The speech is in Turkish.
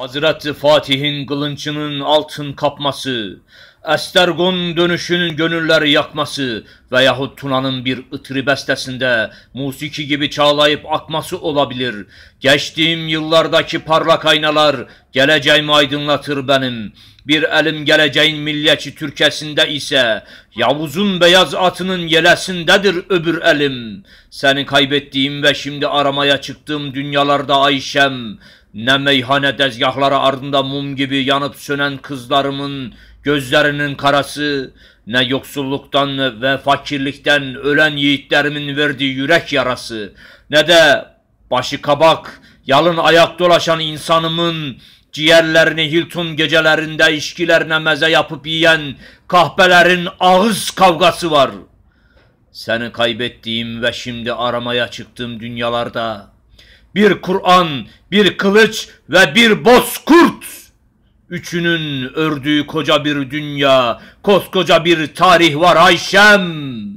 Hazreti Fatih'in kılınçının altın kapması, Estergon dönüşünün gönülleri yakması veyahut Tuna'nın bir ıtri bestesinde musiki gibi çağlayıp akması olabilir. Geçtiğim yıllardaki parlak aynalar geleceğimi aydınlatır benim. Bir elim geleceğin milliyetçi Türkesinde ise Yavuz'un beyaz atının yelesindedir öbür elim. Seni kaybettiğim ve şimdi aramaya çıktığım dünyalarda Ayşem, ne meyhane tezgahları ardında mum gibi yanıp sönen kızlarımın gözlerinin karası, ne yoksulluktan ve fakirlikten ölen yiğitlerimin verdiği yürek yarası, ne de başı kabak, yalın ayak dolaşan insanımın ciğerlerini Hilton gecelerinde işkilerine meze yapıp yiyen kahpelerin ağız kavgası var. Seni kaybettiğim ve şimdi aramaya çıktığım dünyalarda bir Kur'an, bir kılıç ve bir bozkurt. Üçünün ördüğü koca bir dünya, koskoca bir tarih var Ayşem.''